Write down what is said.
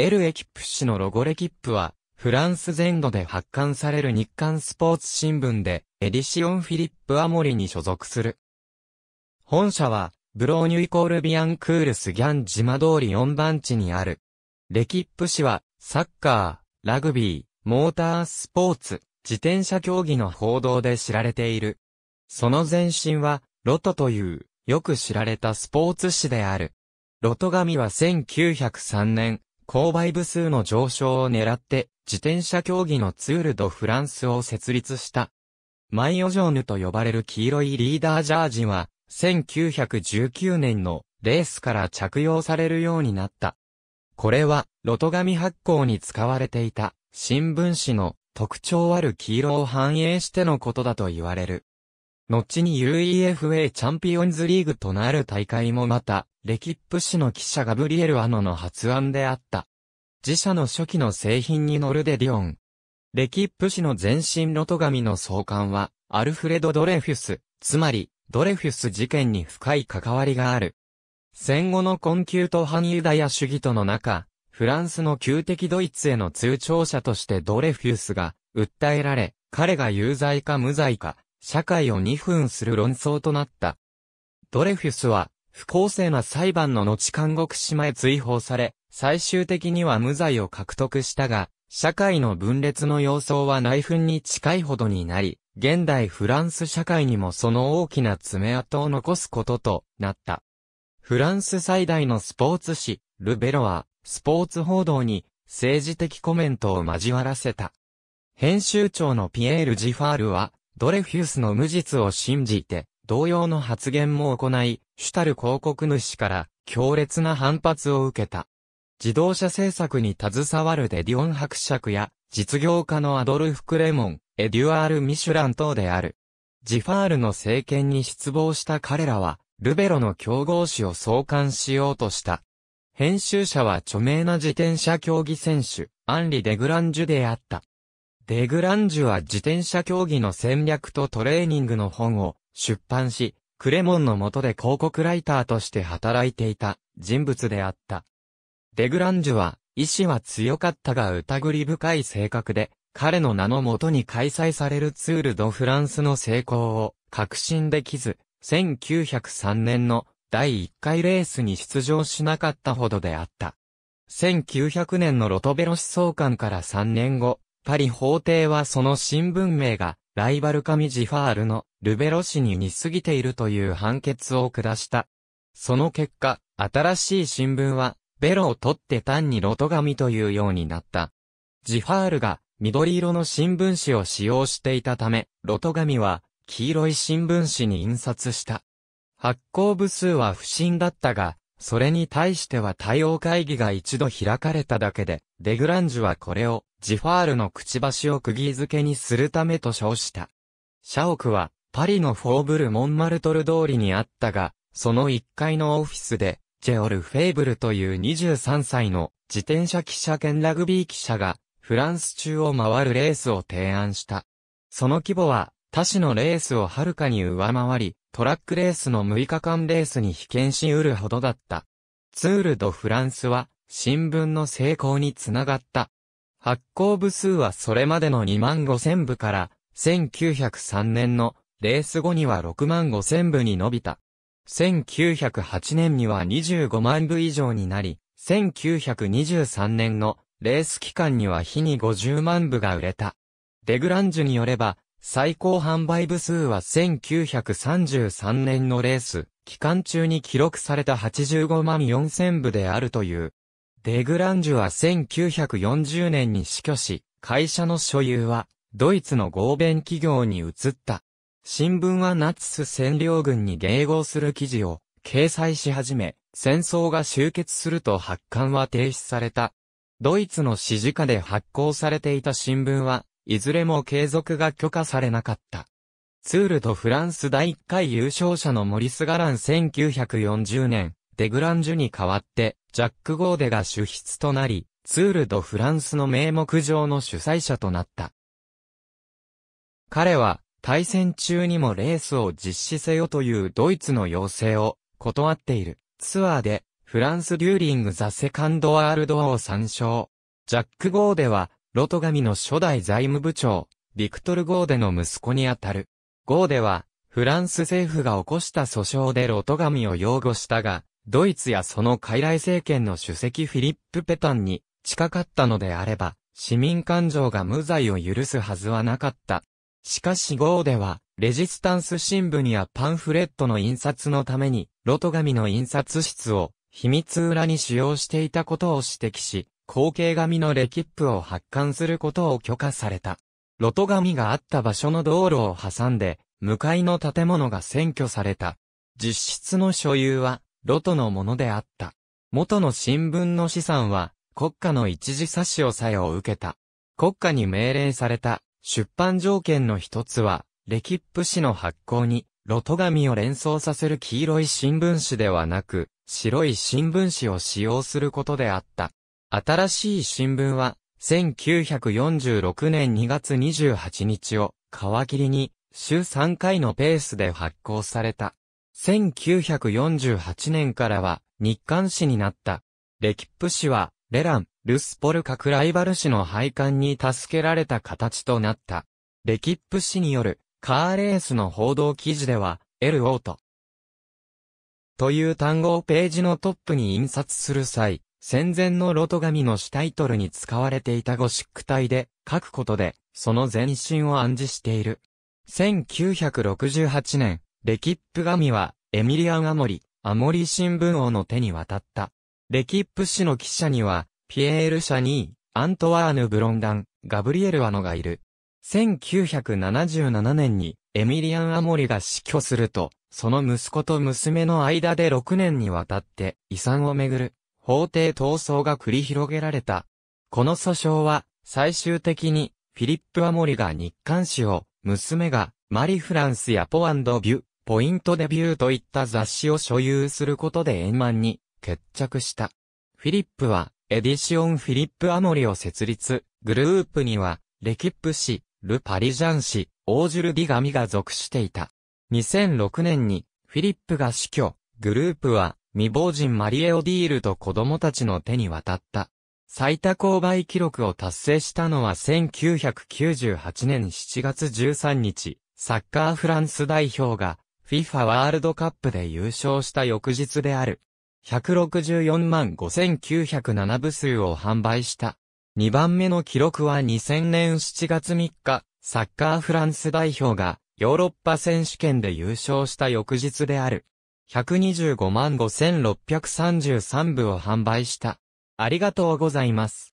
エル・エキップ氏のロゴレキップは、フランス全土で発刊される日刊スポーツ新聞で、エディシオン・フィリップ・アモリに所属する。本社は、ブローニュイコールビアンクールスギャン島通り4番地にある。レキップ氏は、サッカー、ラグビー、モータースポーツ、自転車競技の報道で知られている。その前身は、ロトという、よく知られたスポーツ誌である。ロト紙は1903年、購買部数の上昇を狙って、自転車競技のツール・ド・フランスを設立した。マイオジョーヌと呼ばれる黄色いリーダージャージは、1919年のレースから着用されるようになった。これは、ロト紙発行に使われていた、新聞紙の特徴ある黄色を反映してのことだと言われる。後に UEFA チャンピオンズリーグとなる大会もまた、レキップ氏の記者ガブリエル・アノの発案であった。自社の初期の製品に乗るデディオン。レキップ氏の前身ロトガミの創刊は、アルフレド・ドレフュス、つまり、ドレフュス事件に深い関わりがある。戦後の困窮と反ユダヤ主義との中、フランスの旧敵ドイツへの通帳者としてドレフュスが訴えられ、彼が有罪か無罪か、社会を二分する論争となった。ドレフュスは不公正な裁判の後監獄島へ追放され、最終的には無罪を獲得したが、社会の分裂の様相は内紛に近いほどになり、現代フランス社会にもその大きな爪痕を残すこととなった。フランス最大のスポーツ誌、ルベロは、スポーツ報道に政治的コメントを交わらせた。編集長のピエール・ジファールは、ドレフュースの無実を信じて、同様の発言も行い、主たる広告主から強烈な反発を受けた。自動車政策に携わるデディオン伯爵や、実業家のアドルフ・クレモン、エデュアール・ミシュラン等である。ジファールの政権に失望した彼らは、ルベロの競合誌を創刊しようとした。編集者は著名な自転車競技選手、アンリ・デグランジュであった。デグランジュは自転車競技の戦略とトレーニングの本を出版し、クレモンの下で広告ライターとして働いていた人物であった。デグランジュは、意志は強かったが疑り深い性格で、彼の名のもとに開催されるツール・ド・フランスの成功を確信できず、1903年の第1回レースに出場しなかったほどであった。1900年のロトベロ思想館から3年後、パリ法廷はその新聞名がライバル神ジファールのルベロ氏に似すぎているという判決を下した。その結果、新しい新聞は、ベロを取って単にロト紙というようになった。ジファールが緑色の新聞紙を使用していたため、ロト紙は黄色い新聞紙に印刷した。発行部数は不審だったが、それに対しては対応会議が一度開かれただけで、デグランジュはこれをジファールのくちばしを釘付けにするためと称した。社屋は、パリのフォーブル・モンマルトル通りにあったが、その1階のオフィスで、ジェオル・フェイブルという23歳の自転車記者兼ラグビー記者が、フランス中を回るレースを提案した。その規模は、他市のレースをはるかに上回り、トラックレースの6日間レースに被験し得るほどだった。ツール・ド・フランスは、新聞の成功につながった。発行部数はそれまでの2万5千部から、1903年のレース後には6万5千部に伸びた。1908年には25万部以上になり、1923年のレース期間には日に50万部が売れた。デグランジュによれば、最高販売部数は1933年のレース、期間中に記録された85万4千部であるという。レグランジュは1940年に死去し、会社の所有は、ドイツの合弁企業に移った。新聞はナチス占領軍に迎合する記事を掲載し始め、戦争が終結すると発刊は停止された。ドイツの支持下で発行されていた新聞は、いずれも継続が許可されなかった。ツールとフランス第1回優勝者のモリス・ガラン1940年、デグランジュに代わって、ジャック・ゴーデが主筆となり、ツール・ド・フランスの名目上の主催者となった。彼は、対戦中にもレースを実施せよというドイツの要請を断っている。ツアーで、フランス・デューリング・ザ・セカンド・ワールドを参照。ジャック・ゴーデは、ロトガミの初代財務部長、ビクトル・ゴーデの息子にあたる。ゴーデは、フランス政府が起こした訴訟でロトガミを擁護したが、ドイツやその傀儡政権の主席フィリップ・ペタンに近かったのであれば、市民感情が無罪を許すはずはなかった。しかし号では、レジスタンス新聞やパンフレットの印刷のために、ロト紙の印刷室を秘密裏に使用していたことを指摘し、後継紙のレキップを発刊することを許可された。ロト紙があった場所の道路を挟んで、向かいの建物が占拠された。実質の所有は、ロトのものであった。元の新聞の資産は、国家の一時差し押さえを受けた。国家に命令された出版条件の一つは、レキップ紙の発行に、ロト紙を連想させる黄色い新聞紙ではなく、白い新聞紙を使用することであった。新しい新聞は、1946年2月28日を皮切りに、週3回のペースで発行された。1948年からは日刊誌になった。レキップ誌は、レラン、ルスポル各ライバル誌の配管に助けられた形となった。レキップ誌によるカーレースの報道記事では、LO と、という単語をページのトップに印刷する際、戦前のロト紙の主タイトルに使われていたゴシック体で書くことで、その前身を暗示している。1968年、レキップ神は、エミリアン・アモリ、アモリ新聞王の手に渡った。レキップ氏の記者には、ピエール・シャニー、アントワーヌ・ブロンダン、ガブリエル・アノがいる。1977年に、エミリアン・アモリが死去すると、その息子と娘の間で6年にわたって、遺産をめぐる、法廷闘争が繰り広げられた。この訴訟は、最終的に、フィリップ・アモリが日刊紙を、娘が、マリ・フランスやポアンド・ビュ、ポイントデビューといった雑誌を所有することで円満に決着した。フィリップは、エディシオン・フィリップ・アモリを設立、グループには、レキップ氏、ル・パリジャン氏、オージュル・ディガミが属していた。2006年に、フィリップが死去、グループは、未亡人マリエ・オディールと子供たちの手に渡った。最多購買記録を達成したのは1998年7月13日、サッカーフランス代表が FIFA ワールドカップで優勝した翌日である。164万5907部数を販売した。2番目の記録は2000年7月3日、サッカーフランス代表がヨーロッパ選手権で優勝した翌日である。125万5633部を販売した。ありがとうございます。